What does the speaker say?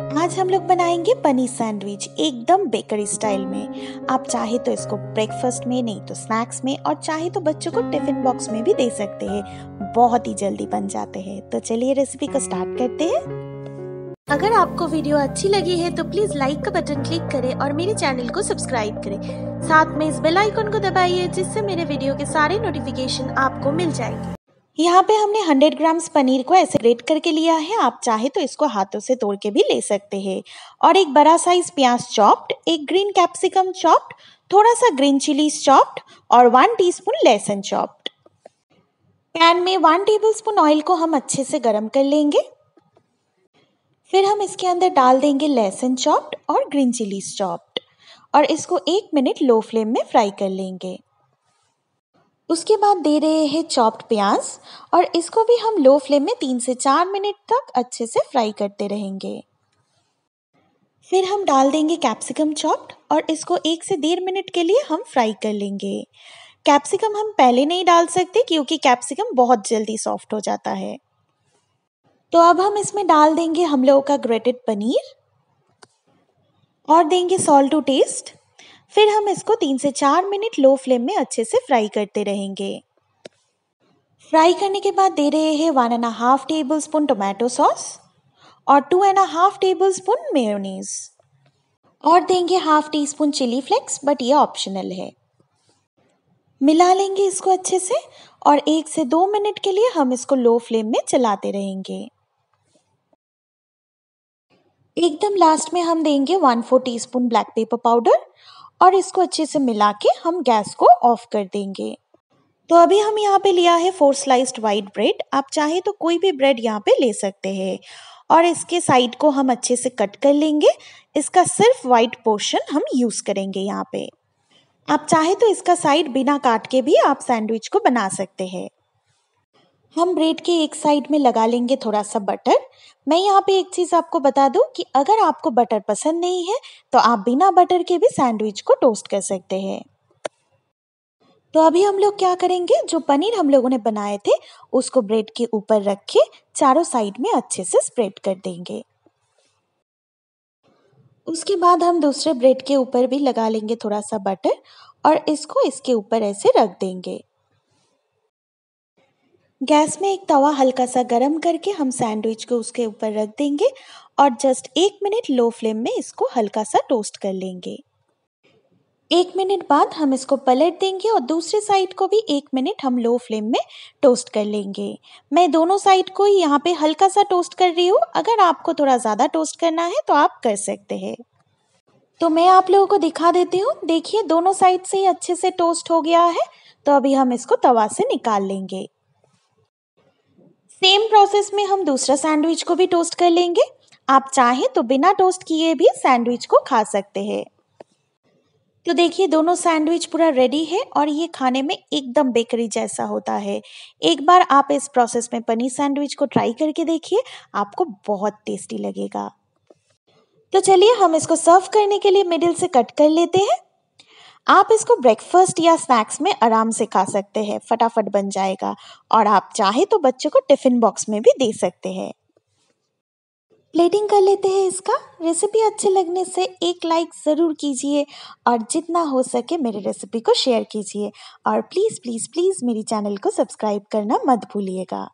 आज हम लोग बनाएंगे पनीर सैंडविच एकदम बेकरी स्टाइल में आप चाहे तो इसको ब्रेकफास्ट में नहीं तो स्नैक्स में और चाहे तो बच्चों को टिफिन बॉक्स में भी दे सकते हैं बहुत ही जल्दी बन जाते हैं तो चलिए रेसिपी को स्टार्ट करते हैं अगर आपको वीडियो अच्छी लगी है तो प्लीज लाइक का बटन क्लिक करें और मेरे चैनल को सब्सक्राइब करें साथ में इस बेल आइकन को दबाइए जिससे मेरे वीडियो के सारे नोटिफिकेशन आपको मिल जाएंगे यहाँ पे हमने 100 ग्राम्स पनीर को ऐसे ग्रेट करके लिया है आप चाहे तो इसको हाथों से तोड़ के भी ले सकते हैं और एक बड़ा साइज प्याज चॉप्ड एक ग्रीन कैप्सिकम चॉप्ड थोड़ा सा ग्रीन चिलीज चॉप्ड और वन टीस्पून लहसुन चॉप्ड पैन में वन टेबलस्पून ऑयल को हम अच्छे से गर्म कर लेंगे फिर हम इसके अंदर डाल देंगे लहसुन चॉप्ड और ग्रीन चिलीज चॉप्ड और इसको एक मिनट लो फ्लेम में फ्राई कर लेंगे उसके बाद दे रहे हैं चॉप्ड प्याज और इसको भी हम लो फ्लेम में तीन से चार मिनट तक अच्छे से फ्राई करते रहेंगे फिर हम डाल देंगे कैप्सिकम चॉप्ड और इसको एक से डेढ़ मिनट के लिए हम फ्राई कर लेंगे कैप्सिकम हम पहले नहीं डाल सकते क्योंकि कैप्सिकम बहुत जल्दी सॉफ्ट हो जाता है तो अब हम इसमें डाल देंगे हम लोगों का ग्रेटेड पनीर और देंगे सॉल्ट टू टेस्ट फिर हम इसको तीन से चार मिनट लो फ्लेम में अच्छे से फ्राई करते रहेंगे फ्राई करने के बाद दे रहे हैं one and half tablespoon tomato sauce और two and half tablespoon mayonnaise और देंगे half teaspoon chilli flakes but ये ऑप्शनल है मिला लेंगे इसको अच्छे से और एक से दो मिनट के लिए हम इसको लो फ्लेम में चलाते रहेंगे एकदम लास्ट में हम देंगे one four teaspoon black pepper powder और इसको अच्छे से मिला के हम गैस को ऑफ कर देंगे तो अभी हम यहाँ पे लिया है फोर स्लाइस्ड वाइट ब्रेड आप चाहे तो कोई भी ब्रेड यहाँ पे ले सकते हैं और इसके साइड को हम अच्छे से कट कर लेंगे इसका सिर्फ वाइट पोर्शन हम यूज़ करेंगे यहाँ पे आप चाहे तो इसका साइड बिना काट के भी आप सैंडविच को बना सकते हैं हम ब्रेड के एक साइड में लगा लेंगे थोड़ा सा बटर मैं यहाँ पे एक चीज़ आपको बता दूँ कि अगर आपको बटर पसंद नहीं है तो आप बिना बटर के भी सैंडविच को टोस्ट कर सकते हैं तो अभी हम लोग क्या करेंगे जो पनीर हम लोगों ने बनाए थे उसको ब्रेड के ऊपर रख के चारों साइड में अच्छे से स्प्रेड कर देंगे उसके बाद हम दूसरे ब्रेड के ऊपर भी लगा लेंगे थोड़ा सा बटर और इसको इसके ऊपर ऐसे रख देंगे गैस में एक तवा हल्का सा गरम करके हम सैंडविच को उसके ऊपर रख देंगे और जस्ट एक मिनट लो फ्लेम में इसको हल्का सा टोस्ट कर लेंगे एक मिनट बाद हम इसको पलट देंगे और दूसरे साइड को भी एक मिनट हम लो फ्लेम में टोस्ट कर लेंगे मैं दोनों साइड को ही यहाँ पे हल्का सा टोस्ट कर रही हूँ अगर आपको थोड़ा ज़्यादा टोस्ट करना है तो आप कर सकते हैं तो मैं आप लोगों को दिखा देती हूँ देखिए दोनों साइड से ही अच्छे से टोस्ट हो गया है तो अभी हम इसको तवा से निकाल लेंगे सेम प्रोसेस में हम दूसरा सैंडविच को भी टोस्ट कर लेंगे आप चाहें तो बिना टोस्ट किए भी सैंडविच को खा सकते हैं तो देखिए दोनों सैंडविच पूरा रेडी है और ये खाने में एकदम बेकरी जैसा होता है एक बार आप इस प्रोसेस में पनीर सैंडविच को ट्राई करके देखिए आपको बहुत टेस्टी लगेगा तो चलिए हम इसको सर्व करने के लिए मिडिल से कट कर लेते हैं आप इसको ब्रेकफास्ट या स्नैक्स में आराम से खा सकते हैं फटाफट बन जाएगा और आप चाहे तो बच्चों को टिफ़िन बॉक्स में भी दे सकते हैं प्लेटिंग कर लेते हैं इसका रेसिपी अच्छे लगने से एक लाइक ज़रूर कीजिए और जितना हो सके मेरी रेसिपी को शेयर कीजिए और प्लीज़ प्लीज़ प्लीज़ मेरी चैनल को सब्सक्राइब करना मत भूलिएगा